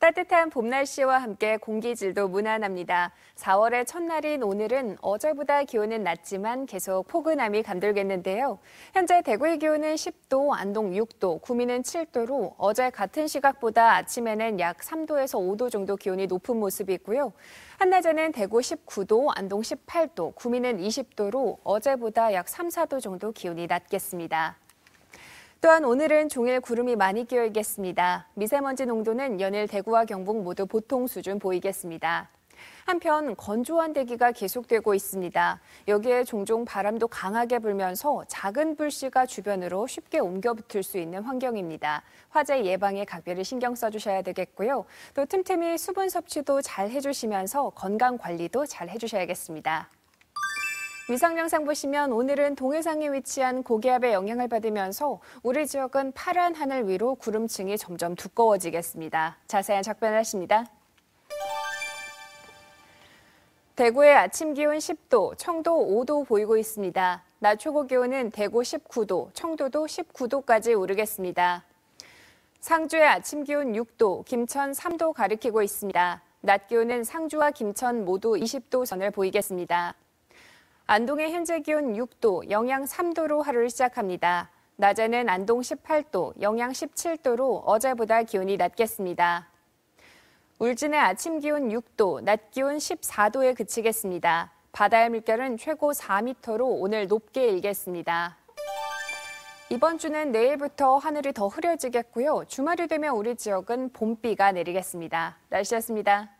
따뜻한 봄 날씨와 함께 공기질도 무난합니다. 4월의 첫날인 오늘은 어제보다 기온은 낮지만 계속 포근함이 감돌겠는데요. 현재 대구의 기온은 10도, 안동 6도, 구미는 7도로 어제 같은 시각보다 아침에는 약 3도에서 5도 정도 기온이 높은 모습이고요. 한낮에는 대구 19도, 안동 18도, 구미는 20도로 어제보다 약 3, 4도 정도 기온이 낮겠습니다. 또한 오늘은 종일 구름이 많이 끼어있겠습니다. 미세먼지 농도는 연일 대구와 경북 모두 보통 수준 보이겠습니다. 한편 건조한 대기가 계속되고 있습니다. 여기에 종종 바람도 강하게 불면서 작은 불씨가 주변으로 쉽게 옮겨 붙을 수 있는 환경입니다. 화재 예방에 각별히 신경 써주셔야 되겠고요. 또 틈틈이 수분 섭취도 잘 해주시면서 건강 관리도 잘 해주셔야겠습니다. 위상 영상 보시면 오늘은 동해상에 위치한 고기압의 영향을 받으면서 우리 지역은 파란 하늘 위로 구름층이 점점 두꺼워지겠습니다. 자세한 작변하십니다. 대구의 아침 기온 10도, 청도 5도 보이고 있습니다. 낮 최고 기온은 대구 19도, 청도도 19도까지 오르겠습니다. 상주의 아침 기온 6도, 김천 3도 가리키고 있습니다. 낮 기온은 상주와 김천 모두 20도 선을 보이겠습니다. 안동의 현재 기온 6도, 영양 3도로 하루를 시작합니다. 낮에는 안동 18도, 영양 17도로 어제보다 기온이 낮겠습니다. 울진의 아침 기온 6도, 낮 기온 14도에 그치겠습니다. 바다의 물결은 최고 4m로 오늘 높게 일겠습니다. 이번 주는 내일부터 하늘이 더 흐려지겠고요. 주말이 되면 우리 지역은 봄비가 내리겠습니다. 날씨였습니다.